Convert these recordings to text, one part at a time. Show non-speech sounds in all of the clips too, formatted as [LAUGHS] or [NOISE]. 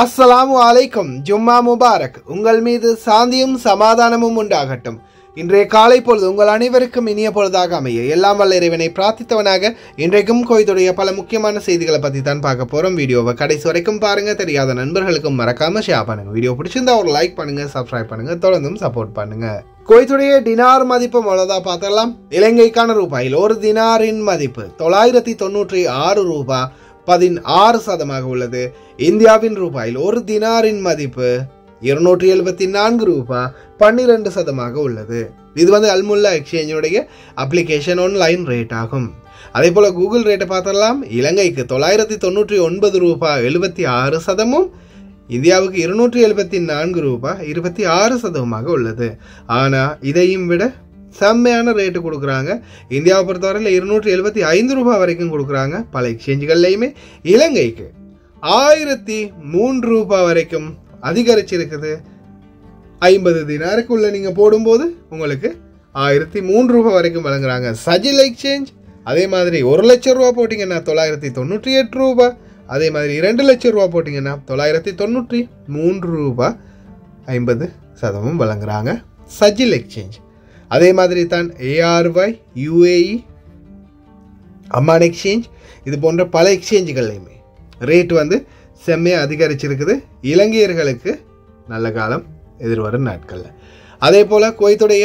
அஸ்ஸலாமு அலைக்கும் ஜும்மா முபாரக் உங்கள் மீது சாந்தியும் சமாதானமும் உண்டாகட்டும் இன்றைய காலை பொழுது உங்கள் அனைவருக்கும் இனிய பொழுதாக அமைய எல்லாம் வல்ல இறைவனை பிரார்த்தித்தவனாக இன்றைக்கும் கோயத்துடைய பல முக்கியமான செய்திகளை பற்றி தான் பார்க்க போகிறோம் வீடியோவை கடைசி வரைக்கும் பாருங்கள் தெரியாத நண்பர்களுக்கும் மறக்காமல் ஷேர் பண்ணுங்கள் வீடியோ பிடிச்சிருந்தா ஒரு லைக் பண்ணுங்கள் சப்ஸ்கிரைப் பண்ணுங்கள் தொடர்ந்தும் சப்போர்ட் பண்ணுங்கள் குவைத்துடைய டினார் மதிப்பு எவ்வளோதான் பார்த்தலாம் இலங்கைக்கான ரூபாயில் ஒரு தினாரின் மதிப்பு தொள்ளாயிரத்தி தொண்ணூற்றி ஆறு ரூபாய் பதினாறு சதமாக உள்ளது இந்தியாவின் ரூபாயில் ஒரு தினாரின் மதிப்பு இருநூற்றி எழுபத்தி நான்கு ரூபாய் பன்னிரெண்டு சதமாக உள்ளது இது வந்து அல்முல்லா எக்ஸ்சேஞ்சோடைய அப்ளிகேஷன் ஆன்லைன் ரேட் ஆகும் அதே போல கூகுள் ரேட்டை பார்த்தலாம் இலங்கைக்கு தொள்ளாயிரத்தி தொண்ணூற்றி ஒன்பது ரூபாய் எழுபத்தி ஆறு சதமும் இந்தியாவுக்கு இருநூற்றி எழுபத்தி நான்கு ரூபாய் இருபத்தி ஆறு சதவீதமாக உள்ளது ஆனால் இதையும் விட செம்மையான ரேட்டு கொடுக்குறாங்க இந்தியாவை பொறுத்தவரையில் இருநூற்றி எழுபத்தி ஐந்து ரூபாய் வரைக்கும் கொடுக்குறாங்க பல எக்ஸ்சேஞ்சுகள்லையுமே இலங்கைக்கு ஆயிரத்தி மூன்று ரூபாய் வரைக்கும் அதிகரிச்சிருக்குது ஐம்பது தினாருக்குள்ளே நீங்கள் போடும்போது உங்களுக்கு ஆயிரத்தி மூன்று ரூபாய் வரைக்கும் வழங்குறாங்க சஜில் எக்ஸ்சேஞ்ச் அதே மாதிரி ஒரு லட்சம் ரூபா போட்டிங்கன்னா தொள்ளாயிரத்தி தொண்ணூற்றி எட்டு ரூபா அதே மாதிரி ரெண்டு லட்சம் ரூபா போட்டிங்கன்னா தொள்ளாயிரத்தி தொண்ணூற்றி மூன்று ரூபாய் ஐம்பது சதமும் வழங்குறாங்க சஜில் எக்ஸ்சேஞ்ச் அதே மாதிரி தான் ஏஆர்ஒய் யூஏஇ அம்மான் எக்ஸ்சேஞ்ச் இது போன்ற பல எக்ஸ்சேஞ்சுகள்லையுமே ரேட் வந்து செம்மையாக அதிகரிச்சிருக்குது இலங்கையர்களுக்கு நல்ல காலம் எதிர்வரும் நாட்களில் அதே போல் கோய்த்துடைய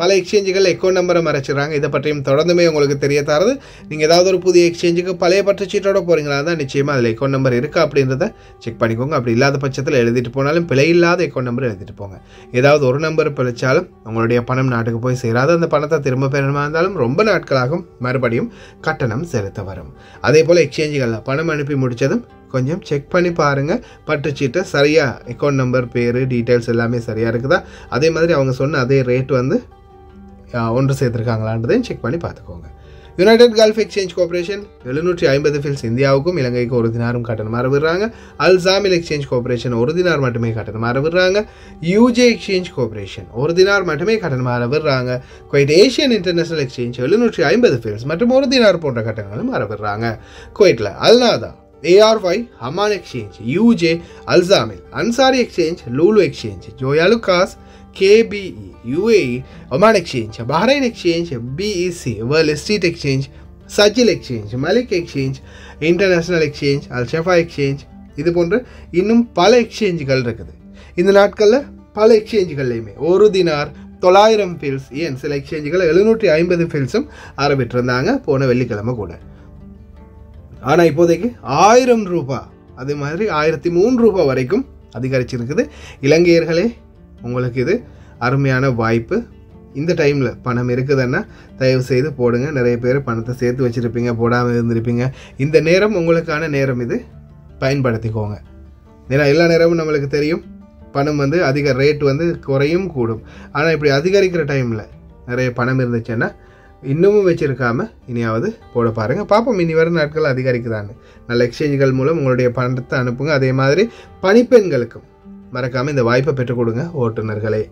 பல எக்ஸ்சேஞ்சுகள் அக்கௌண்ட் நம்பரை மறைச்சிடுறாங்க இதை பற்றியும் தொடர்ந்துமே உங்களுக்கு தெரிய தரது நீங்கள் ஏதாவது ஒரு புதிய எக்ஸ்சேஞ்சுக்கு பழைய பற்ற சீட்டோட போகிறீங்களா தான் நிச்சயமாக அதில் அக்கௌண்ட் நம்பர் இருக்கா அப்படின்றத செக் பண்ணிக்கோங்க அப்படி இல்லாத பட்சத்தில் எழுதிட்டு போனாலும் பிழை இல்லாத அக்கௌண்ட் நம்பர் எழுதிட்டு போங்க ஏதாவது ஒரு நம்பர் பிழைச்சாலும் உங்களுடைய பணம் நாட்டுக்கு போய் சேராத அந்த பணத்தை திரும்ப பெறணுமா இருந்தாலும் ரொம்ப நாட்களாகும் மறுபடியும் கட்டணம் செலுத்த வரும் அதே போல் எக்ஸ்சேஞ்சுகளில் பணம் அனுப்பி முடித்ததும் கொஞ்சம் செக் பண்ணி பாருங்கள் சீட்டை சரியாக அக்கௌண்ட் நம்பர் பேர் டீட்டெயில்ஸ் எல்லாமே சரியாக இருக்குதா அதே மாதிரி அவங்க சொன்ன அதே ரேட் வந்து ஒன்று சேர்த்துருக்காங்களான்றதையும் செக் பண்ணி பார்த்துக்கோங்க யுனைடெட் கல்ஃப் எக்ஸ்சேஞ்ச் கோஆப்ரேஷன் எழுநூற்றி ஐம்பது ஃபில்ஸ் இந்தியாவுக்கும் இலங்கைக்கும் ஒரு தினாரும் கட்டணம் விடுறாங்க அல் ஜாமில் எக்ஸ்சேஞ்ச் கோஆப்ரேஷன் ஒரு தினார் மட்டுமே கட்டணம் விடுறாங்க யூஜே எக்ஸ்சேஞ்ச் கோஆப்ரேஷன் ஒரு தினார் மட்டுமே கட்டணம் விடுறாங்க குவைட் ஏஷியன் இன்டர்நேஷனல் எக்ஸ்சேஞ்ச் எழுநூற்றி ஐம்பது ஃபில்ஸ் மற்றும் ஒரு தினார் போன்ற கட்டணங்களும் மறவிடுறாங்க குவைட்டில் அல்நாதா ஏஆர்ஒய் ஹமான் exchange UAE Alzamil Ansari exchange Lulu exchange Joyalukkas KBE UA Oman exchange Bahrain exchange BEC e World street exchange Sajil exchange Malik exchange international exchange Alshafa exchange இது போன்ற இன்னும் பல எக்ஸ்சேஞ்சுகள் இருக்குது இந்த நாட்களில் பல எக்ஸ்சேஞ்சுகள்லையுமே ஒரு தினார் தொள்ளாயிரம் ஃபீல்ஸ் ஏன் சில எக்ஸ்சேஞ்சுகள் எழுநூற்றி ஐம்பது ஃபீல்ஸும் ஆரம்பிட்டிருந்தாங்க போன வெள்ளிக்கிழமை கூட ஆனால் இப்போதைக்கு ஆயிரம் ரூபா அதே மாதிரி ஆயிரத்தி மூணு ரூபா வரைக்கும் அதிகரிச்சிருக்குது இலங்கையர்களே உங்களுக்கு இது அருமையான வாய்ப்பு இந்த டைமில் பணம் இருக்குதுன்னா தயவு செய்து போடுங்க நிறைய பேர் பணத்தை சேர்த்து வச்சுருப்பீங்க போடாமல் இருந்திருப்பீங்க இந்த நேரம் உங்களுக்கான நேரம் இது பயன்படுத்திக்கோங்க ஏன்னா எல்லா நேரமும் நம்மளுக்கு தெரியும் பணம் வந்து அதிக ரேட் வந்து குறையும் கூடும் ஆனால் இப்படி அதிகரிக்கிற டைமில் நிறைய பணம் இருந்துச்சுன்னா இன்னமும் வச்சுருக்காம இனியாவது போட பாருங்கள் பார்ப்போம் இனி வரும் நாட்கள் அதிகரிக்குதான்னு நல்ல எக்ஸ்சேஞ்சுகள் மூலம் உங்களுடைய பணத்தை அனுப்புங்க அதே மாதிரி பணிப்பெண்களுக்கும் மறக்காமல் இந்த வாய்ப்பை பெற்றுக் கொடுங்க ஓட்டுநர்களே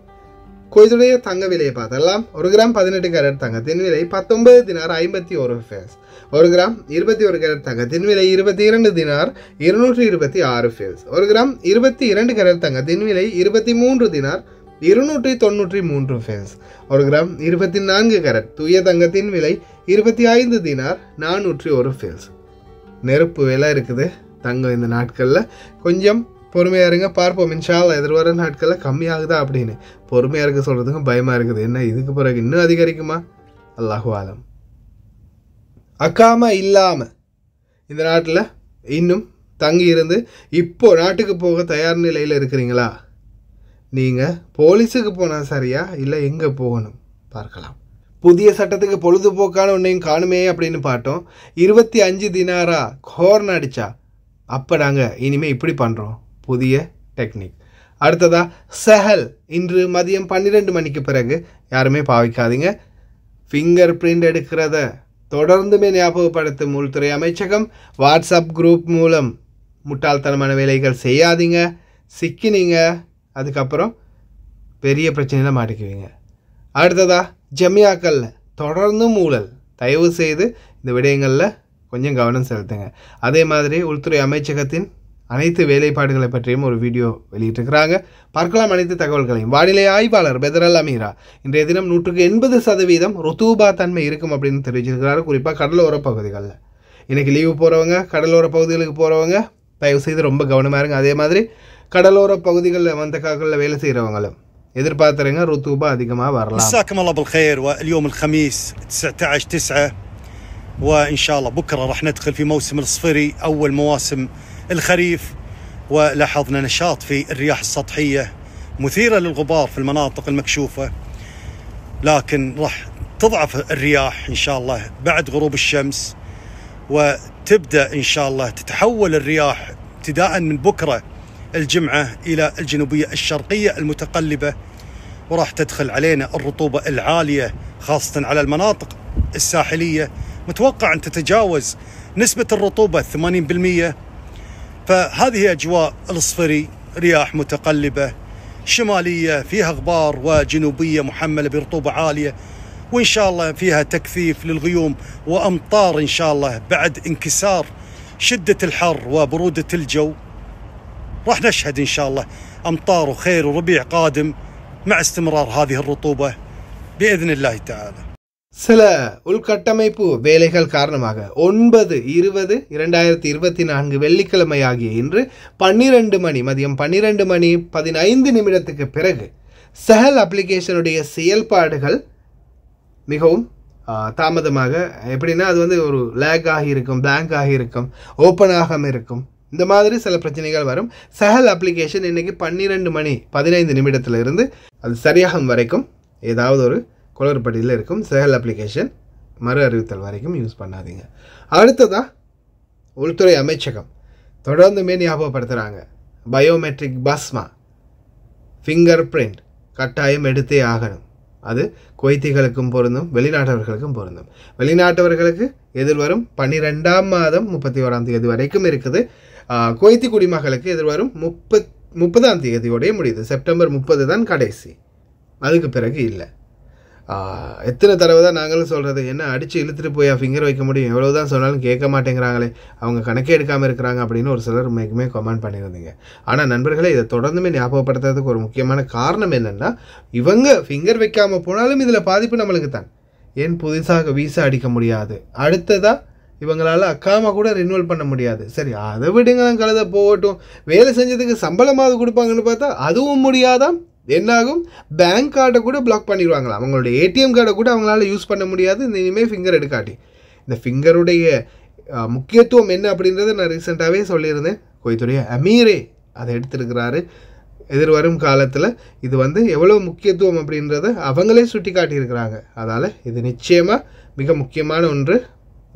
கொய்துடைய தங்க விலையை பார்த்தலாம் ஒரு கிராம் பதினெட்டு கேரட் தங்கத்தின் விலை பத்தொன்பது தினார் ஐம்பத்தி ஒரு ஃபேஸ் ஒரு கிராம் இருபத்தி ஒரு கேரட் தங்கத்தின் விலை இருபத்தி இரண்டு தினார் இருநூற்றி இருபத்தி ஆறு ஃபேஸ் ஒரு கிராம் இருபத்தி இரண்டு கேரட் தங்கத்தின் விலை இருபத்தி மூன்று தினார் இருநூற்றி தொண்ணூற்றி மூன்று ஃபேஸ் ஒரு கிராம் இருபத்தி நான்கு கரட் தூய தங்கத்தின் விலை இருபத்தி ஐந்து தினார் நானூற்றி ஒரு ஃபேஸ் நெருப்பு விலை இருக்குது தங்கம் இந்த நாட்களில் கொஞ்சம் பொறுமையாக இருங்க பார்ப்போம் இன்ஷால்லா எதிர்வர நாட்களில் கம்மியாகுதா அப்படின்னு பொறுமையாக இருக்க சொல்கிறதுக்கும் பயமாக இருக்குது என்ன இதுக்கு பிறகு இன்னும் அதிகரிக்குமா அல்லாஹு ஆலம் அக்காம இல்லாமல் இந்த நாட்டில் இன்னும் தங்கி இருந்து இப்போ நாட்டுக்கு போக தயார் நிலையில் இருக்கிறீங்களா நீங்கள் போலீஸுக்கு போனால் சரியா இல்லை எங்கே போகணும் பார்க்கலாம் புதிய சட்டத்துக்கு பொழுதுபோக்கான ஒன்றையும் காணுமே அப்படின்னு பார்த்தோம் இருபத்தி அஞ்சு தினாரா அடித்தா அப்போ நாங்கள் இனிமேல் இப்படி பண்ணுறோம் புதிய டெக்னிக் அடுத்ததாக செஹல் இன்று மதியம் பன்னிரெண்டு மணிக்கு பிறகு யாருமே பாவிக்காதீங்க ஃபிங்கர் பிரிண்ட் எடுக்கிறத தொடர்ந்துமே ஞாபகப்படுத்தும் உள்துறை அமைச்சகம் வாட்ஸ்அப் குரூப் மூலம் முட்டாள்தனமான வேலைகள் செய்யாதீங்க சிக்கினீங்க அதுக்கப்புறம் பெரிய பிரச்சனையில் மாட்டிக்குவீங்க அடுத்ததாக ஜமியாக்களில் தொடர்ந்தும் ஊழல் தயவு செய்து இந்த விடயங்களில் கொஞ்சம் கவனம் செலுத்துங்க அதே மாதிரி உள்துறை அமைச்சகத்தின் அனைத்து வேலைப்பாடுகளை பற்றியும் ஒரு வீடியோ வெளியிட்டிருக்கிறாங்க பார்க்கலாம் அனைத்து தகவல்களையும் வானிலை ஆய்வாளர் பெதரல் அமீரா இன்றைய தினம் நூற்றுக்கு எண்பது சதவீதம் ருத்தூபா தன்மை இருக்கும் அப்படின்னு தெரிவிச்சிருக்கிறாரு குறிப்பாக கடலோர பகுதிகளில் இன்றைக்கி லீவு போகிறவங்க கடலோர பகுதிகளுக்கு போகிறவங்க தயவுசெய்து ரொம்ப கவனமாக இருங்க அதே மாதிரி கடலோர பகுதிகளில் வந்த காக்களில் வேலை செய்கிறவங்களும் எதிர்பார்த்துறங்க ருத்தூபா அதிகமாக வரலாம் وان شاء الله بكره راح ندخل في موسم الصفري اول مواسم الخريف ولاحظنا نشاط في الرياح السطحية مثيرة للغبار في المناطق المكشوفة لكن راح تضعف الرياح إن شاء الله بعد غروب الشمس وتبدأ إن شاء الله تتحول الرياح ابتداء من بكرة الجمعة إلى الجنوبية الشرقية المتقلبة وراح تدخل علينا الرطوبة العالية خاصة على المناطق الساحلية متوقع أن تتجاوز نسبة الرطوبة 80% فهذه أجواء الصفري رياح متقلبة شمالية فيها غبار وجنوبية محملة برطوبة عالية وإن شاء الله فيها تكثيف للغيوم وأمطار إن شاء الله بعد انكسار شدة الحر وبرودة الجو راح نشهد إن شاء الله أمطار وخير وربيع قادم مع استمرار هذه الرطوبة بإذن الله تعالى சில உள்கட்டமைப்பு வேலைகள் காரணமாக ஒன்பது இருபது இரண்டாயிரத்தி இருபத்தி நான்கு வெள்ளிக்கிழமை ஆகிய இன்று பன்னிரெண்டு மணி மதியம் பன்னிரெண்டு மணி பதினைந்து நிமிடத்துக்கு பிறகு சஹல் அப்ளிகேஷனுடைய செயல்பாடுகள் மிகவும் தாமதமாக எப்படின்னா அது வந்து ஒரு லேக் ஆகி இருக்கும் பிளாங்க் ஆகி இருக்கும் ஓப்பன் ஆகாமல் இருக்கும் இந்த மாதிரி சில பிரச்சனைகள் வரும் சஹல் அப்ளிகேஷன் இன்றைக்கி பன்னிரெண்டு மணி பதினைந்து நிமிடத்தில் இருந்து அது சரியாகும் வரைக்கும் ஏதாவது ஒரு குளறுபடியில் இருக்கும் செயல் அப்ளிகேஷன் மறு அறிவித்தல் வரைக்கும் யூஸ் பண்ணாதீங்க அடுத்ததாக உள்துறை அமைச்சகம் தொடர்ந்துமே ஞாபகப்படுத்துகிறாங்க பயோமெட்ரிக் பஸ்மா ஃபிங்கர் பிரிண்ட் கட்டாயம் எடுத்தே ஆகணும் அது கொய்த்திகளுக்கும் பொருந்தும் வெளிநாட்டவர்களுக்கும் பொருந்தும் வெளிநாட்டவர்களுக்கு எதிர்வரும் பன்னிரெண்டாம் மாதம் முப்பத்தி ஓராம் தேதி வரைக்கும் இருக்குது கொய்த்தி குடிமகளுக்கு எதிர்வரும் முப்பத் முப்பதாம் தேதியோடய முடியுது செப்டம்பர் முப்பது தான் கடைசி அதுக்கு பிறகு இல்லை எத்தனை தடவை தான் நாங்களும் சொல்கிறது என்ன அடித்து இழுத்துட்டு போய் ஃபிங்கர் வைக்க முடியும் எவ்வளோ தான் சொன்னாலும் கேட்க மாட்டேங்கிறாங்களே அவங்க கணக்கே எடுக்காமல் இருக்கிறாங்க அப்படின்னு ஒரு சிலர் மேக்குமே கமெண்ட் பண்ணியிருந்தீங்க ஆனால் நண்பர்களே இதை தொடர்ந்துமே ஞாபகப்படுத்துறதுக்கு ஒரு முக்கியமான காரணம் என்னென்னா இவங்க ஃபிங்கர் வைக்காமல் போனாலும் இதில் பாதிப்பு நம்மளுக்கு தான் ஏன் புதுசாக வீசா அடிக்க முடியாது அடுத்ததாக இவங்களால் அக்காமல் கூட ரினுவல் பண்ண முடியாது சரி அதை விடுங்க கழுத போகட்டும் வேலை செஞ்சதுக்கு சம்பளமாவது கொடுப்பாங்கன்னு பார்த்தா அதுவும் முடியாதான் என்னாகும் பேங்க் கார்டை கூட பிளாக் பண்ணிடுவாங்களா அவங்களுடைய ஏடிஎம் கார்டை கூட அவங்களால யூஸ் பண்ண முடியாது இந்த இனிமேல் ஃபிங்கர் எடுக்காட்டி இந்த ஃபிங்கருடைய முக்கியத்துவம் என்ன அப்படின்றத நான் ரீசெண்டாகவே சொல்லியிருந்தேன் கோயத்துடைய அமீரே அதை எடுத்திருக்கிறாரு எதிர்வரும் காலத்தில் இது வந்து எவ்வளோ முக்கியத்துவம் அப்படின்றத அவங்களே சுட்டி காட்டியிருக்கிறாங்க அதால் இது நிச்சயமாக மிக முக்கியமான ஒன்று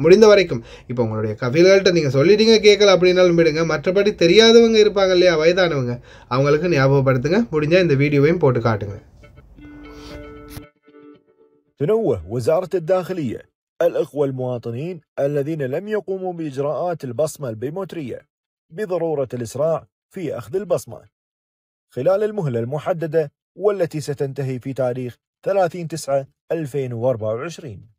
முடிந்த வரைக்கும் இப்ப உங்களுடைய கவிதைகள்கிட்ட நீங்க சொல்லிட்டீங்க கேட்கல அப்படின்னாலும் விடுங்க மற்றபடி தெரியாதவங்க இருப்பாங்க இல்லையா வயதானவங்க அவங்களுக்கு ஞாபகப்படுத்துங்க முடிஞ்சா இந்த வீடியோவையும் போட்டு காட்டுங்க تنوه وزارة الداخلية الأخوة المواطنين الذين لم يقوموا بإجراءات البصمة البيومترية بضرورة الإسراع في أخذ البصمة خلال المهلة المحددة والتي ستنتهي في تاريخ 30 9 2024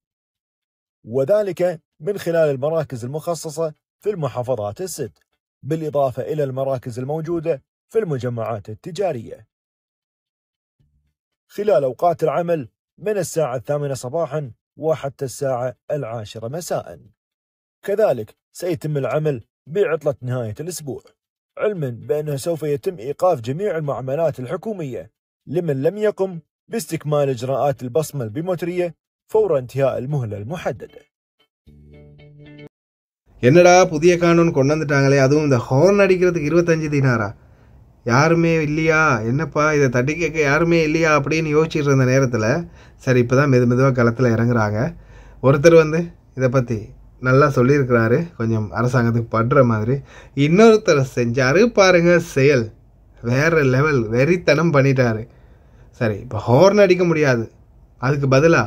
وذلك من خلال المراكز المخصصة في المحافظات الست بالإضافة إلى المراكز الموجودة في المجمعات التجارية خلال أوقات العمل من الساعة الثامنة صباحا وحتى الساعة العاشرة مساء كذلك سيتم العمل بعطلة نهاية الأسبوع علما بأنه سوف يتم إيقاف جميع المعاملات الحكومية لمن لم يقم باستكمال إجراءات البصمة البيمترية فور انتهاء المهلة المحددة என்னடா புதிய கானூன் கொண்டு வந்துட்டாங்களே அதுவும் இந்த ஹார்ன் அடிக்கிறதுக்கு இருபத்தஞ்சு தினாரா யாருமே இல்லையா என்னப்பா இதை தட்டி கேட்க யாருமே இல்லையா அப்படின்னு யோசிச்சுட்டு இருந்த நேரத்தில் சரி இப்போ தான் மெது மெதுவாக களத்தில் இறங்குறாங்க ஒருத்தர் வந்து இதை பற்றி நல்லா சொல்லியிருக்கிறாரு கொஞ்சம் அரசாங்கத்துக்கு படுற மாதிரி இன்னொருத்தர் செஞ்சாரு பாருங்கள் செயல் வேறு லெவல் வெறித்தனம் பண்ணிட்டாரு சரி இப்போ ஹார்ன் அடிக்க முடியாது அதுக்கு பதிலாக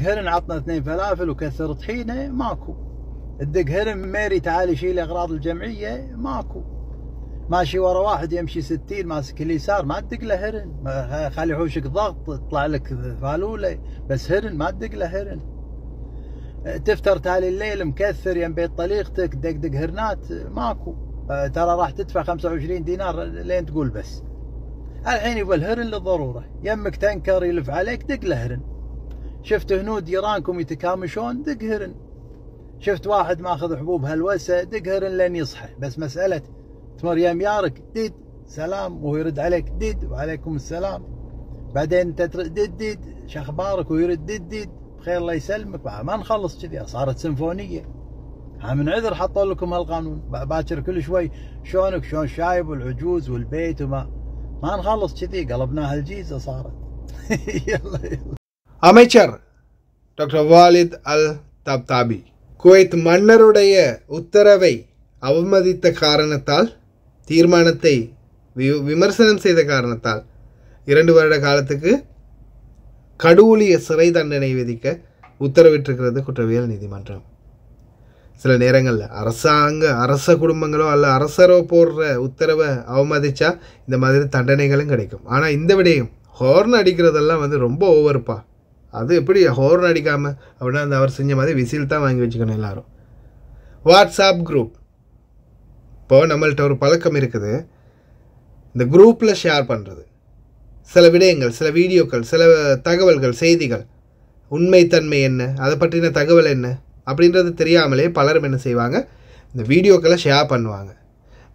هرن عطنا اثنين فلافل وكثر طحينه ماكو هرن ميري تعالي شيل اغراض الجمعيه ماكو ماشي ورا واحد يمشي ستين ماسك اليسار ما تدق له هرن خلي حوشك ضغط تطلع لك فالوله بس هرن ما تدق له هرن تفتر تالي الليل مكثر يم بيت طليقتك دقدق هرنات ماكو آه، ترى راح تدفع 25 دينار لين تقول بس الحين يبغى الهرن للضروره يمك تنكر يلف عليك دق له هرن شفت هنود جيرانكم يتكامشون دقهرن شفت واحد ماخذ حبوب هلوسه دقهرن لين يصحى بس مساله تمر يم يارك ديد سلام وهو يرد عليك ديد وعليكم السلام بعدين انت ديد ديد شخبارك ويرد ديد ديد بخير الله يسلمك ما نخلص كذي صارت سيمفونيه من عذر حطوا لكم هالقانون باكر كل شوي شلونك شلون شايب والعجوز والبيت وما ما نخلص كذي قلبناها الجيزه صارت [LAUGHS] يلا يلا அமைச்சர் டாக்டர் வாலித் அல் தப்தாபி குவைத் மன்னருடைய உத்தரவை அவமதித்த காரணத்தால் தீர்மானத்தை வி விமர்சனம் செய்த காரணத்தால் இரண்டு வருட காலத்துக்கு கடூழிய சிறை தண்டனை விதிக்க உத்தரவிட்டிருக்கிறது குற்றவியல் நீதிமன்றம் சில நேரங்களில் அரசாங்க அரச குடும்பங்களோ அல்ல அரசரோ போடுற உத்தரவை அவமதித்தா இந்த மாதிரி தண்டனைகளும் கிடைக்கும் ஆனால் இந்த விடையும் ஹார்ன் அடிக்கிறதெல்லாம் வந்து ரொம்ப ஓவர்ப்பா அது எப்படி ஹோர்ன் அடிக்காமல் அப்படின்னா அந்த அவர் செஞ்ச மாதிரி விசில் தான் வாங்கி வச்சுக்கணும் எல்லோரும் வாட்ஸ்அப் குரூப் இப்போது நம்மள்கிட்ட ஒரு பழக்கம் இருக்குது இந்த குரூப்பில் ஷேர் பண்ணுறது சில விடயங்கள் சில வீடியோக்கள் சில தகவல்கள் செய்திகள் உண்மைத்தன்மை என்ன அதை பற்றின தகவல் என்ன அப்படின்றது தெரியாமலே பலரும் என்ன செய்வாங்க இந்த வீடியோக்களை ஷேர் பண்ணுவாங்க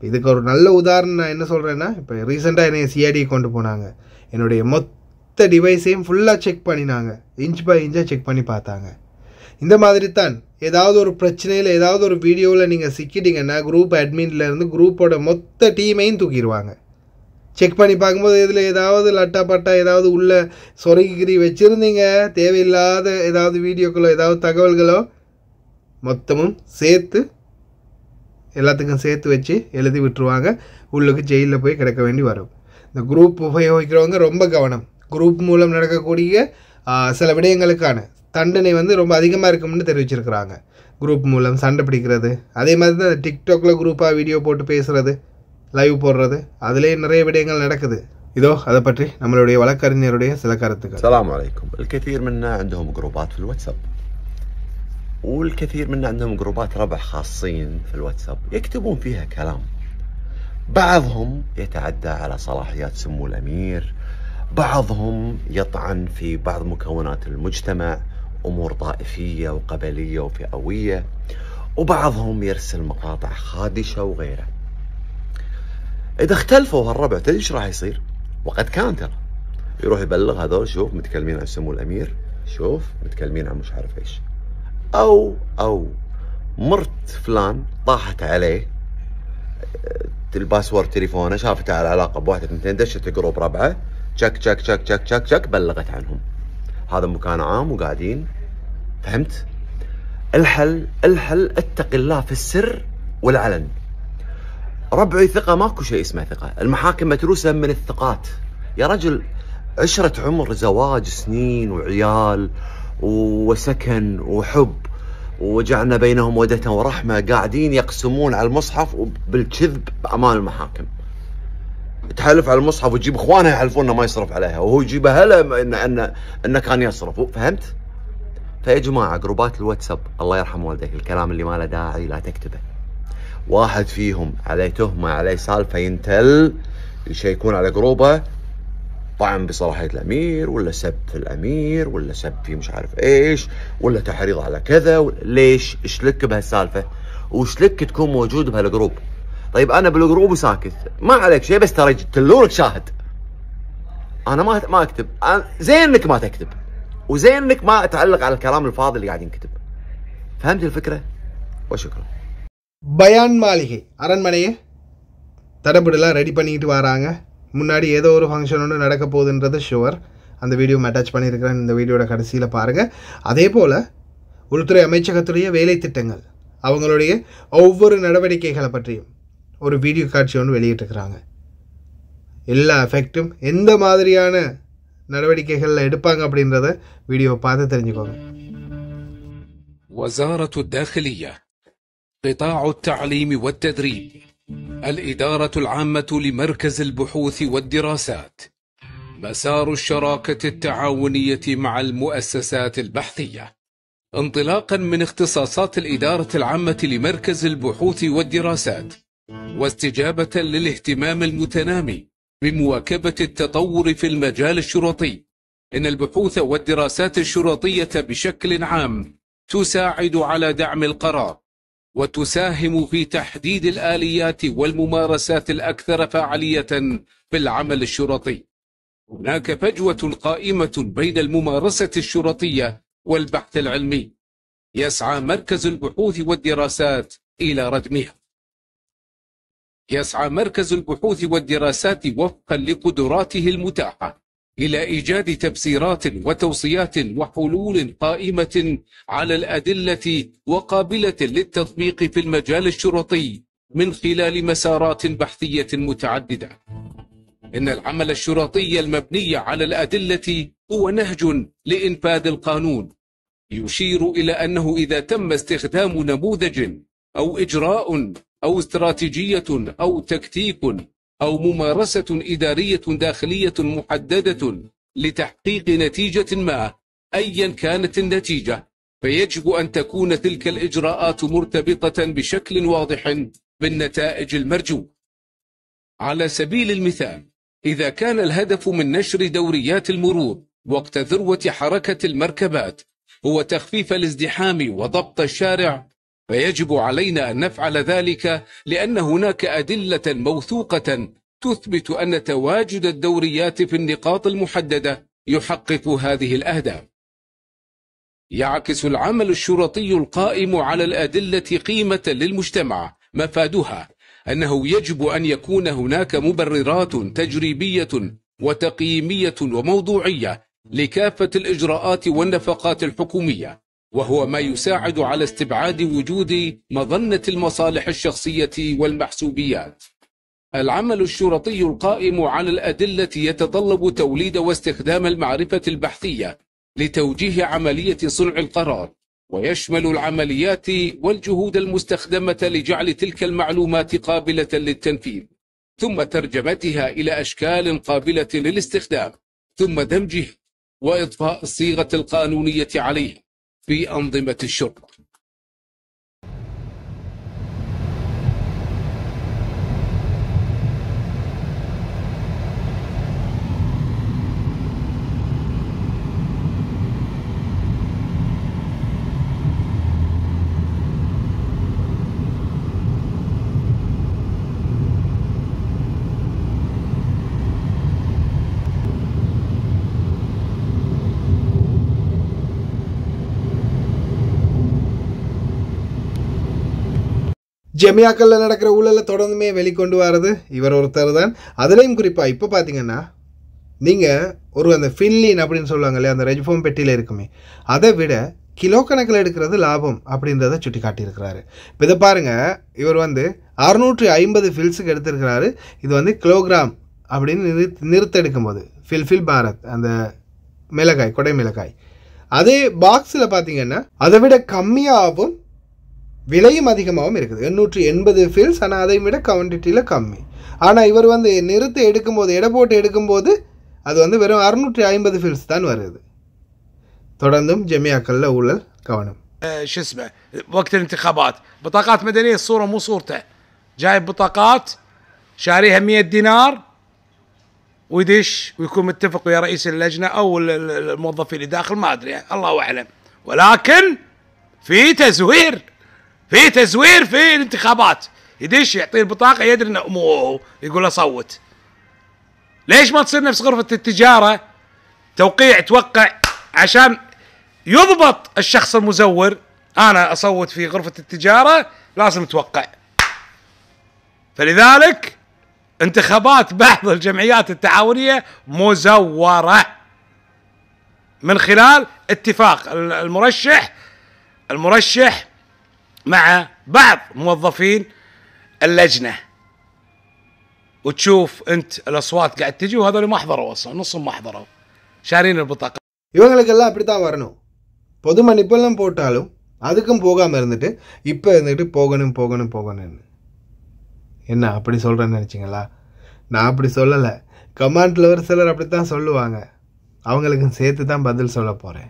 இதுக்கு ஒரு நல்ல உதாரணம் நான் என்ன சொல்கிறேன்னா இப்போ ரீசெண்டாக என்னை சிஐடி கொண்டு போனாங்க என்னுடைய மொத்த மொத்த டிவைஸையும் ஃபுல்லாக செக் பண்ணினாங்க இன்ச் பை இன்ச்சாக செக் பண்ணி பார்த்தாங்க இந்த மாதிரி தான் ஏதாவது ஒரு பிரச்சனையில் ஏதாவது ஒரு வீடியோவில் நீங்கள் சிக்கிட்டிங்கன்னா குரூப் அட்மின்லேருந்து குரூப்போட மொத்த டீமையும் தூக்கிடுவாங்க செக் பண்ணி பார்க்கும்போது இதில் ஏதாவது லட்டா பட்டா ஏதாவது உள்ள சொருகிரி வச்சுருந்தீங்க தேவையில்லாத ஏதாவது வீடியோக்களோ ஏதாவது தகவல்களோ மொத்தமும் சேர்த்து எல்லாத்துக்கும் சேர்த்து வச்சு எழுதி விட்டுருவாங்க உள்ளுக்கு ஜெயிலில் போய் கிடக்க வேண்டி வரும் இந்த குரூப் உபயோகிக்கிறவங்க ரொம்ப கவனம் குரூப் மூலம் நடக்கக்கூடிய சில விடயங்களுக்கான தண்டனை வந்து ரொம்ப அதிகமாக இருக்கும்னு தெரிவிச்சிருக்கிறாங்க குரூப் மூலம் சண்டை பிடிக்கிறது அதே மாதிரி தான் டிக்டாக்ல குரூப்பாக வீடியோ போட்டு பேசுகிறது லைவ் போடுறது அதுலேயே நிறைய விடயங்கள் நடக்குது இதோ அதை பற்றி நம்மளுடைய வழக்கறிஞருடைய சில கருத்துக்கள் சலாம் வலைக்கும் الكثير منا عندهم جروبات في الواتساب والكثير منا عندهم جروبات ربع خاصين في الواتساب يكتبون فيها كلام بعضهم يتعدى على صلاحيات سمو الامير بعضهم يطعن في بعض مكونات المجتمع امور طائفيه وقبليه وفئويه وبعضهم يرسل مقاطع خادشه وغيره اذا اختلفوا هالربع تدري ايش راح يصير؟ وقد كان ترى يروح يبلغ هذول شوف متكلمين عن سمو الامير شوف متكلمين عن مش عارف ايش او او مرت فلان طاحت عليه آه، الباسورد تليفونه شافته على علاقه بواحده اثنتين دشت جروب ربعه تشك تشك تشك تشك تشك تشك بلغت عنهم هذا مكان عام وقاعدين فهمت الحل الحل اتق الله في السر والعلن ربعي ثقة ماكو شيء اسمه ثقة المحاكم متروسة من الثقات يا رجل عشرة عمر زواج سنين وعيال وسكن وحب وجعلنا بينهم ودة ورحمة قاعدين يقسمون على المصحف وبالكذب أمام المحاكم تحلف على المصحف وتجيب اخوانها يحلفون انه ما يصرف عليها وهو يجيبها لها انه انه إن كان يصرف فهمت؟ فيا جماعه جروبات الواتساب الله يرحم والديك الكلام اللي ما له داعي لا تكتبه. واحد فيهم عليه تهمه عليه سالفه ينتل يشيكون على جروبه طعن بصلاحيه الامير ولا سب في الامير ولا سب في مش عارف ايش ولا تحريض على كذا ليش؟ ايش لك بهالسالفه؟ وايش لك تكون موجود بهالجروب؟ طيب انا بالجروب وساكت ما عليك شيء بس ترى تلونك شاهد انا ما ما اكتب زين انك ما تكتب وزين انك ما تعلق على الكلام الفاضي اللي قاعد ينكتب فهمت الفكره وشكرا பயான் மாளிகை அரண்மனையே தடபுடலாம் ரெடி பண்ணிக்கிட்டு வராங்க முன்னாடி ஏதோ ஒரு ஃபங்க்ஷன் ஒன்று நடக்க போகுதுன்றது ஷுவர் அந்த வீடியோ அட்டாச் பண்ணியிருக்கிறேன் இந்த வீடியோட கடைசியில் பாருங்கள் அதே போல் உள்துறை அமைச்சகத்துடைய வேலை திட்டங்கள் அவங்களுடைய ஒவ்வொரு நடவடிக்கைகளை பற்றியும் ஒரு வீடியோ காட்சி ஒன்று வெளியிட்டிருக்கிறாங்க எல்லா எஃபெக்டும் எந்த மாதிரியான நடவடிக்கைகளில் எடுப்பாங்க அப்படின்றத வீடியோ பார்த்து தெரிஞ்சுக்கோங்க وزارة الداخلية قطاع التعليم والتدريب الإدارة العامة لمركز البحوث والدراسات مسار الشراكة التعاونية مع المؤسسات البحثية انطلاقا من اختصاصات الإدارة العامة لمركز البحوث والدراسات واستجابة للاهتمام المتنامي بمواكبة التطور في المجال الشرطي إن البحوث والدراسات الشرطية بشكل عام تساعد على دعم القرار وتساهم في تحديد الآليات والممارسات الأكثر فعالية في العمل الشرطي هناك فجوة قائمة بين الممارسة الشرطية والبحث العلمي يسعى مركز البحوث والدراسات إلى ردمها يسعى مركز البحوث والدراسات وفقا لقدراته المتاحة إلى إيجاد تفسيرات وتوصيات وحلول قائمة على الأدلة وقابلة للتطبيق في المجال الشرطي من خلال مسارات بحثية متعددة. إن العمل الشرطي المبني على الأدلة هو نهج لإنفاذ القانون يشير إلى أنه إذا تم استخدام نموذج أو إجراء أو استراتيجية أو تكتيك أو ممارسة إدارية داخلية محددة لتحقيق نتيجة ما أيا كانت النتيجة فيجب أن تكون تلك الإجراءات مرتبطة بشكل واضح بالنتائج المرجو على سبيل المثال إذا كان الهدف من نشر دوريات المرور وقت ذروة حركة المركبات هو تخفيف الازدحام وضبط الشارع فيجب علينا أن نفعل ذلك لأن هناك أدلة موثوقة تثبت أن تواجد الدوريات في النقاط المحددة يحقق هذه الأهداف يعكس العمل الشرطي القائم على الأدلة قيمة للمجتمع مفادها أنه يجب أن يكون هناك مبررات تجريبية وتقييمية وموضوعية لكافة الإجراءات والنفقات الحكومية وهو ما يساعد على استبعاد وجود مظنة المصالح الشخصية والمحسوبيات. العمل الشرطي القائم على الأدلة يتطلب توليد واستخدام المعرفة البحثية لتوجيه عملية صنع القرار، ويشمل العمليات والجهود المستخدمة لجعل تلك المعلومات قابلة للتنفيذ، ثم ترجمتها إلى أشكال قابلة للاستخدام، ثم دمجه وإضفاء الصيغة القانونية عليه. في أنظمة الشرطة ஜெமியாக்களில் நடக்கிற ஊழலை தொடர்ந்துமே வெளிக்கொண்டு வர்றது இவர் ஒருத்தர் தான் அதுலேயும் குறிப்பாக இப்போ பார்த்தீங்கன்னா நீங்கள் ஒரு அந்த ஃபில்லின் அப்படின்னு சொல்லுவாங்க இல்லையா அந்த ரெஜ்ஃபோம் பெட்டியில் இருக்குமே அதை விட கிலோ கணக்கில் எடுக்கிறது லாபம் அப்படின்றத சுட்டி காட்டியிருக்கிறாரு இப்போ இதை பாருங்கள் இவர் வந்து அறுநூற்றி ஐம்பது ஃபில்ஸுக்கு எடுத்திருக்கிறாரு இது வந்து கிலோகிராம் அப்படின்னு நிறு நிறுத்தெடுக்கும்போது போது ஃபில் ஃபில் பாரத் அந்த மிளகாய் கொடை மிளகாய் அதே பாக்ஸில் பார்த்தீங்கன்னா அதை விட கம்மியாகவும் விலையும் அதிகமாகவும் இருக்குது எண்ணூற்றி எண்பது ஃபீல்ஸ் ஆனால் அதை விட குவான்டிட்டியில் கம்மி ஆனால் இவர் வந்து நிறுத்து எடுக்கும்போது எடை போட்டு எடுக்கும்போது அது வந்து வெறும் அறுநூற்றி ஐம்பது ஃபீல்ஸ் தான் வருது தொடர்ந்தும் ஜெமியாக்கல்ல ஊழல் கவனம் شو اسمه وقت الانتخابات بطاقات مدنيه الصوره مو صورته جايب بطاقات شاريها 100 دينار ويدش ويكون متفق ويا رئيس اللجنه او الموظفين اللي داخل ما ادري يعني. الله اعلم ولكن في تزوير في تزوير في الانتخابات يدش يعطيه البطاقه يدري انه مو يقول له صوت ليش ما تصير نفس غرفه التجاره توقيع توقع عشان يضبط الشخص المزور انا اصوت في غرفه التجاره لازم توقع فلذلك انتخابات بعض الجمعيات التعاونيه مزوره من خلال اتفاق المرشح المرشح مع بعض موظفين اللجنة وتشوف انت الاصوات قاعد تجي وهذول ما حضروا اصلا نصهم ما حضروا شارين البطاقه இவங்களுக்கெல்லாம் அப்படி தான் வரணும் பொது மன்னிப்பெல்லாம் போட்டாலும் அதுக்கும் போகாமல் இருந்துட்டு இப்போ இருந்துட்டு போகணும் போகணும் போகணும்னு என்ன அப்படி சொல்கிறேன்னு நினச்சிங்களா நான் அப்படி சொல்லலை கமாண்டில் ஒரு சிலர் அப்படி தான் சொல்லுவாங்க அவங்களுக்கும் சேர்த்து தான் பதில் சொல்ல போகிறேன்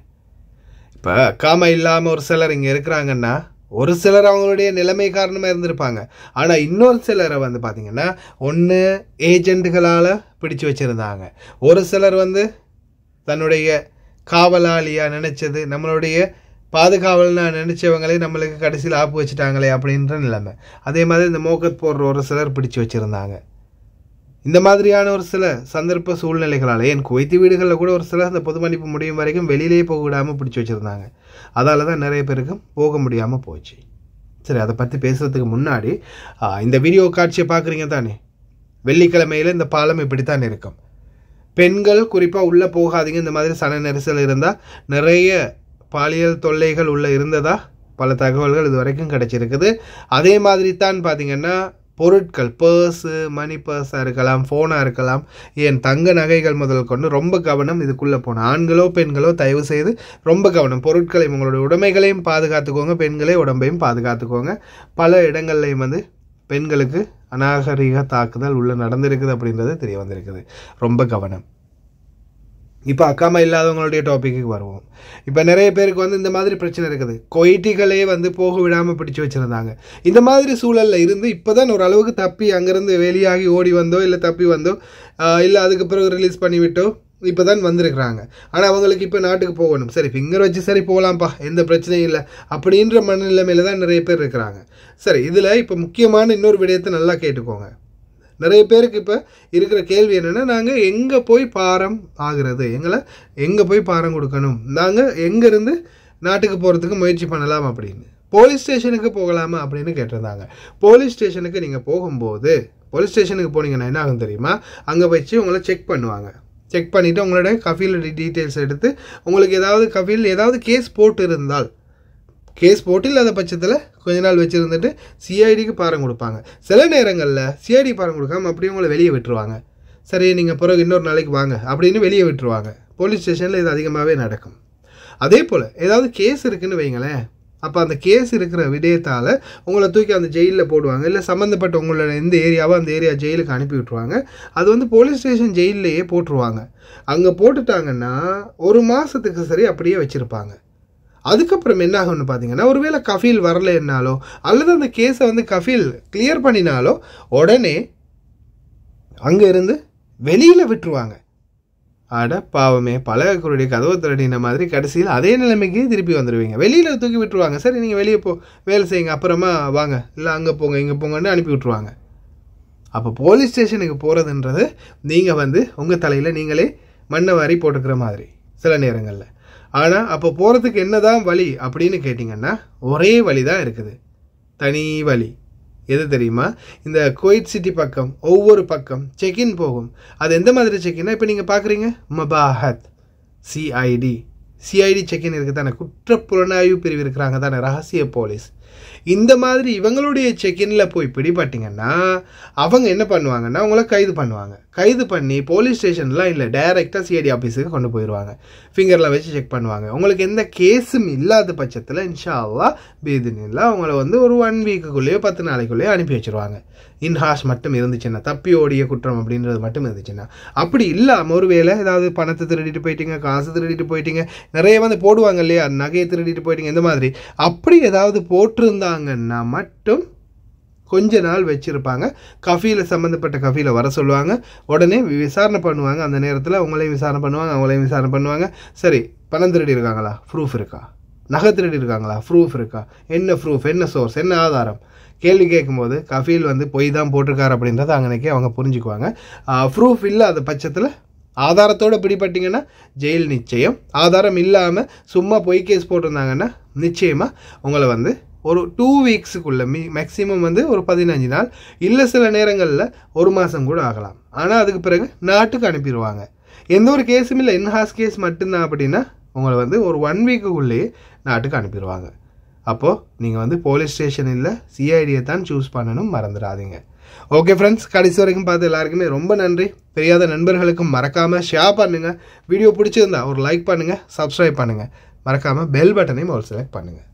இப்போ அக்காம இல்லாமல் ஒரு சிலர் இங்கே இருக்கிறாங்கன்னா ஒரு சிலர் அவங்களுடைய நிலைமை காரணமாக இருந்திருப்பாங்க ஆனால் இன்னொரு சிலரை வந்து பார்த்திங்கன்னா ஒன்று ஏஜெண்ட்டுகளால் பிடிச்சு வச்சுருந்தாங்க ஒரு சிலர் வந்து தன்னுடைய காவலாளியாக நினச்சது நம்மளுடைய பாதுகாவல்னா நினச்சவங்களே நம்மளுக்கு கடைசியில் ஆப்பு வச்சுட்டாங்களே அப்படின்ற நிலைமை அதே மாதிரி இந்த மோக்கத் போடுற ஒரு சிலர் பிடிச்சு வச்சுருந்தாங்க இந்த மாதிரியான ஒரு சில சந்தர்ப்ப சூழ்நிலைகளால் ஏன் குவைத்து வீடுகளில் கூட ஒரு சிலர் அந்த பொது மன்னிப்பு முடியும் வரைக்கும் வெளியிலேயே போக விடாமல் பிடிச்சி வச்சுருந்தாங்க அதால் தான் நிறைய பேருக்கு போக முடியாமல் போச்சு சரி அதை பற்றி பேசுகிறதுக்கு முன்னாடி இந்த வீடியோ காட்சியை பார்க்குறீங்க தானே வெள்ளிக்கிழமையில் இந்த பாலம் இப்படி தான் இருக்கும் பெண்கள் குறிப்பாக உள்ளே போகாதீங்க இந்த மாதிரி சன நெரிசல் இருந்தால் நிறைய பாலியல் தொல்லைகள் உள்ளே இருந்ததா பல தகவல்கள் இது வரைக்கும் கிடச்சிருக்குது அதே மாதிரி தான் பார்த்திங்கன்னா பொருட்கள் பர்ஸு மணி பர்ஸாக இருக்கலாம் ஃபோனாக இருக்கலாம் என் தங்க நகைகள் முதல் கொண்டு ரொம்ப கவனம் இதுக்குள்ளே போகணும் ஆண்களோ பெண்களோ தயவு செய்து ரொம்ப கவனம் பொருட்களை உங்களுடைய உடைமைகளையும் பாதுகாத்துக்கோங்க பெண்களே உடம்பையும் பாதுகாத்துக்கோங்க பல இடங்கள்லையும் வந்து பெண்களுக்கு அநாகரிக தாக்குதல் உள்ளே நடந்திருக்குது அப்படின்றது தெரிய வந்திருக்குது ரொம்ப கவனம் இப்போ அக்காமா இல்லாதவங்களுடைய டாப்பிக்கு வருவோம் இப்போ நிறைய பேருக்கு வந்து இந்த மாதிரி பிரச்சனை இருக்குது கொயிட்டிகளே வந்து போக விடாமல் பிடிச்சி வச்சுருந்தாங்க இந்த மாதிரி சூழலில் இருந்து இப்போ தான் ஓரளவுக்கு தப்பி அங்கேருந்து வெளியாகி ஓடி வந்தோ இல்லை தப்பி வந்தோ இல்லை அதுக்கு பிறகு ரிலீஸ் பண்ணிவிட்டோ இப்போ தான் வந்திருக்கிறாங்க ஆனால் அவங்களுக்கு இப்போ நாட்டுக்கு போகணும் சரி ஃபிங்கர் வச்சு சரி போகலாம்ப்பா எந்த பிரச்சனையும் இல்லை அப்படின்ற மனநிலைமையில் தான் நிறைய பேர் இருக்கிறாங்க சரி இதில் இப்போ முக்கியமான இன்னொரு விடயத்தை நல்லா கேட்டுக்கோங்க நிறைய பேருக்கு இப்போ இருக்கிற கேள்வி என்னென்னா நாங்கள் எங்கே போய் பாரம் ஆகிறது எங்களை எங்கே போய் பாரம் கொடுக்கணும் நாங்கள் எங்கேருந்து நாட்டுக்கு போகிறதுக்கு முயற்சி பண்ணலாம் அப்படின்னு போலீஸ் ஸ்டேஷனுக்கு போகலாமா அப்படின்னு கேட்டிருந்தாங்க போலீஸ் ஸ்டேஷனுக்கு நீங்கள் போகும்போது போலீஸ் ஸ்டேஷனுக்கு போனீங்கன்னா என்ன ஆகும் தெரியுமா அங்கே வச்சு உங்களை செக் பண்ணுவாங்க செக் பண்ணிவிட்டு உங்களோட கஃபீல் டீட்டெயில்ஸ் எடுத்து உங்களுக்கு ஏதாவது கஃபீல் ஏதாவது கேஸ் போட்டு இருந்தால் கேஸ் போட்டு இல்லாத பட்சத்தில் கொஞ்ச நாள் வச்சுருந்துட்டு சிஐடிக்கு பாரம் கொடுப்பாங்க சில நேரங்களில் சிஐடி பாரம் கொடுக்காம அப்படியே உங்களை வெளியே விட்டுருவாங்க சரி நீங்கள் பிறகு இன்னொரு நாளைக்கு வாங்க அப்படின்னு வெளியே விட்டுருவாங்க போலீஸ் ஸ்டேஷனில் இது அதிகமாகவே நடக்கும் அதே போல் ஏதாவது கேஸ் இருக்குதுன்னு வைங்களேன் அப்போ அந்த கேஸ் இருக்கிற விடயத்தால் உங்களை தூக்கி அந்த ஜெயிலில் போடுவாங்க இல்லை சம்மந்தப்பட்ட உங்களோட எந்த ஏரியாவோ அந்த ஏரியா ஜெயிலுக்கு அனுப்பி விட்ருவாங்க அது வந்து போலீஸ் ஸ்டேஷன் ஜெயிலேயே போட்டுருவாங்க அங்கே போட்டுட்டாங்கன்னா ஒரு மாதத்துக்கு சரி அப்படியே வச்சுருப்பாங்க அதுக்கப்புறம் என்ன ஆகும்னு பார்த்தீங்கன்னா ஒருவேளை கஃபீல் வரலைன்னாலோ அல்லது அந்த கேஸை வந்து கஃபீல் கிளியர் பண்ணினாலோ உடனே அங்கேருந்து வெளியில் விட்டுருவாங்க அட பாவமே பழகக்கூடிய கதவு திரடின மாதிரி கடைசியில் அதே நிலைமைக்கு திருப்பி வந்துடுவீங்க வெளியில் தூக்கி விட்டுருவாங்க சரி நீங்கள் வெளியே போ வேலை செய்யுங்க அப்புறமா வாங்க இல்லை அங்கே போங்க இங்கே போங்கன்னு அனுப்பி விட்டுருவாங்க அப்போ போலீஸ் ஸ்டேஷனுக்கு போகிறதுன்றது நீங்கள் வந்து உங்கள் தலையில் நீங்களே மண்ணை வாரி போட்டுக்கிற மாதிரி சில நேரங்களில் ஆனால் அப்போ போகிறதுக்கு என்ன தான் வழி அப்படின்னு கேட்டிங்கன்னா ஒரே வழி தான் இருக்குது தனி வழி எது தெரியுமா இந்த கோயிட் சிட்டி பக்கம் ஒவ்வொரு பக்கம் செக்இன் போகும் அது எந்த மாதிரி செக்இன்னா இப்போ நீங்கள் பார்க்குறீங்க மபாஹத் சிஐடி சிஐடி செக்இன் இருக்குது தானே குற்ற புலனாய்வு பிரிவு இருக்கிறாங்க தானே ரகசிய போலீஸ் இந்த மாதிரி இவங்களுடைய செக்கின்ல போய் பிடிபட்டிங்கன்னா அவங்க என்ன பண்ணுவாங்கன்னா உங்களை கைது பண்ணுவாங்க கைது பண்ணி போலீஸ் ஸ்டேஷன்லாம் இல்லை டைரெக்டாக சிஐடி ஆஃபீஸுக்கு கொண்டு போயிடுவாங்க ஃபிங்கரில் வச்சு செக் பண்ணுவாங்க உங்களுக்கு எந்த கேஸும் இல்லாத பட்சத்தில் இன்ஷாவா அல்லா பீதினில்லா அவங்கள வந்து ஒரு ஒன் வீக்குக்குள்ளேயோ பத்து நாளைக்குள்ளேயோ அனுப்பி வச்சுருவாங்க இன்ஹாஸ் மட்டும் இருந்துச்சுன்னா தப்பி ஓடிய குற்றம் அப்படின்றது மட்டும் இருந்துச்சுன்னா அப்படி இல்லாமல் ஒரு வேலை ஏதாவது பணத்தை திருடிட்டு போயிட்டீங்க காசு திருடிட்டு போயிட்டீங்க நிறைய வந்து போடுவாங்க இல்லையா நகையை திருடிட்டு போயிட்டீங்க இந்த மாதிரி அப்படி ஏதாவது போட்டு போட்டிருந்தாங்கன்னா மட்டும் கொஞ்ச நாள் வச்சுருப்பாங்க கஃபியில் சம்மந்தப்பட்ட கஃபியில் வர சொல்லுவாங்க உடனே விசாரணை பண்ணுவாங்க அந்த நேரத்தில் உங்களையும் விசாரணை பண்ணுவாங்க அவங்களையும் விசாரணை பண்ணுவாங்க சரி பணம் திருடி இருக்காங்களா ப்ரூஃப் இருக்கா நகை திருடி இருக்காங்களா ப்ரூஃப் இருக்கா என்ன ப்ரூஃப் என்ன சோர்ஸ் என்ன ஆதாரம் கேள்வி கேட்கும்போது கஃபீல் வந்து பொய் தான் போட்டிருக்காரு அப்படின்றத அங்கனைக்கே அவங்க புரிஞ்சுக்குவாங்க ப்ரூஃப் இல்லாத பட்சத்தில் ஆதாரத்தோடு பிடிப்பட்டிங்கன்னா ஜெயில் நிச்சயம் ஆதாரம் இல்லாமல் சும்மா பொய் கேஸ் போட்டிருந்தாங்கன்னா நிச்சயமாக உங்களை வந்து ஒரு டூ வீக்ஸுக்குள்ளே மி மேக்ஸிமம் வந்து ஒரு பதினஞ்சு நாள் இல்லை சில நேரங்களில் ஒரு மாதம் கூட ஆகலாம் ஆனால் அதுக்கு பிறகு நாட்டுக்கு அனுப்பிடுவாங்க எந்த ஒரு கேஸும் இல்லை இன்ஹாஸ் கேஸ் மட்டும்தான் அப்படின்னா உங்களை வந்து ஒரு ஒன் வீக்குக்குள்ளேயே நாட்டுக்கு அனுப்பிடுவாங்க அப்போது நீங்கள் வந்து போலீஸ் ஸ்டேஷன் இல்லை சிஐடியை தான் சூஸ் பண்ணணும் மறந்துடாதீங்க ஓகே ஃப்ரெண்ட்ஸ் கடைசி வரைக்கும் பார்த்து எல்லாருக்குமே ரொம்ப நன்றி தெரியாத நண்பர்களுக்கும் மறக்காமல் ஷேர் பண்ணுங்கள் வீடியோ பிடிச்சிருந்தா ஒரு லைக் பண்ணுங்கள் சப்ஸ்கிரைப் பண்ணுங்கள் மறக்காமல் பெல் பட்டனையும் ஒரு செலக்ட் பண்ணுங்கள்